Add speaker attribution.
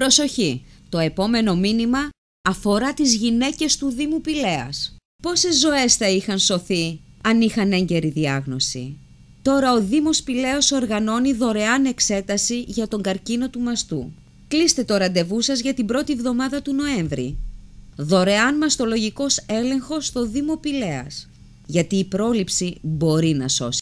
Speaker 1: Προσοχή! Το επόμενο μήνυμα αφορά τις γυναίκες του Δήμου Πηλέας. Πόσες ζωές θα είχαν σωθεί αν είχαν έγκαιρη διάγνωση. Τώρα ο Δήμος Πηλέας οργανώνει δωρεάν εξέταση για τον καρκίνο του μαστού. Κλείστε το ραντεβού σας για την πρώτη εβδομάδα του Νοέμβρη. Δωρεάν μαστολογικός έλεγχος στο Δήμο Πηλέας. Γιατί η πρόληψη μπορεί να σώσει.